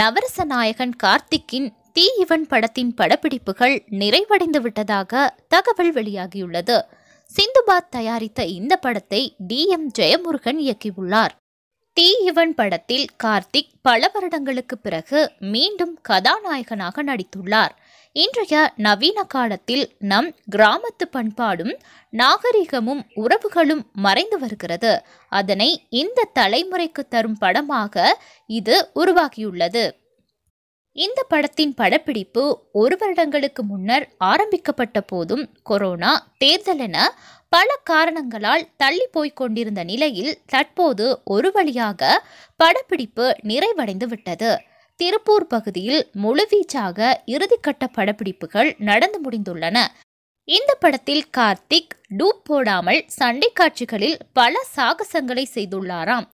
நவரச நாயகன் கார்த்திக்கின் தீ இவன் படத்தின் படப்பிடிப்புகள் நிறைவடைந்து விட்டதாக தகவல் வெளியாகியுள்ளது சிந்துபாத் தயாரித்த இந்த படத்தை டி எம் ஜெயமுருகன் இயக்கியுள்ளார் தீ இவன் படத்தில் கார்த்திக் பல வருடங்களுக்கு பிறகு மீண்டும் கதாநாயகனாக நடித்துள்ளார் இன்றைய நவீன காலத்தில் நம் கிராமத்து பண்பாடும் நாகரிகமும் உறவுகளும் மறைந்து வருகிறது அதனை இந்த தலைமுறைக்கு தரும் படமாக இது உருவாகியுள்ளது இந்த படத்தின் படப்பிடிப்பு ஒரு வருடங்களுக்கு முன்னர் ஆரம்பிக்கப்பட்ட போதும் கொரோனா தேர்தல் என பல காரணங்களால் தள்ளி போய்க் கொண்டிருந்த நிலையில் தற்போது ஒரு வழியாக படப்பிடிப்பு நிறைவடைந்து விட்டது திருப்பூர் பகுதியில் முழுவீச்சாக இறுதிக்கட்ட படப்பிடிப்புகள் நடந்து முடிந்துள்ளன இந்த படத்தில் கார்த்திக் டூப் போடாமல் சண்டை காட்சிகளில் பல சாகசங்களை செய்துள்ளாராம்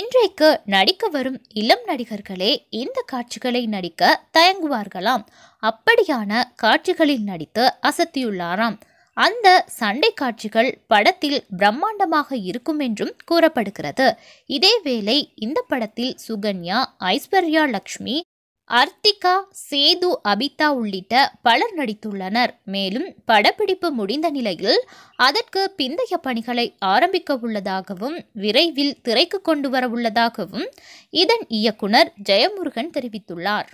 இன்றைக்கு நடிக்க வரும் இளம் நடிகர்களே இந்த காட்சிகளை நடிக்க தயங்குவார்களாம் அப்படியான காட்சிகளில் நடித்து அசத்தியுள்ளாராம் அந்த சண்டை காட்சிகள் படத்தில் பிரம்மாண்டமாக இருக்கும் என்றும் கூறப்படுகிறது இதேவேளை இந்த படத்தில் சுகன்யா ஐஸ்வர்யா லக்ஷ்மி அர்த்திகா சேது அபிதா உள்ளிட்ட பலர் நடித்துள்ளனர் மேலும் படப்பிடிப்பு முடிந்த நிலையில் அதற்கு பிந்தைய பணிகளை ஆரம்பிக்க உள்ளதாகவும் விரைவில் திரைக்கு கொண்டு வர உள்ளதாகவும் இதன் இயக்குனர் ஜெயமுருகன் தெரிவித்துள்ளார்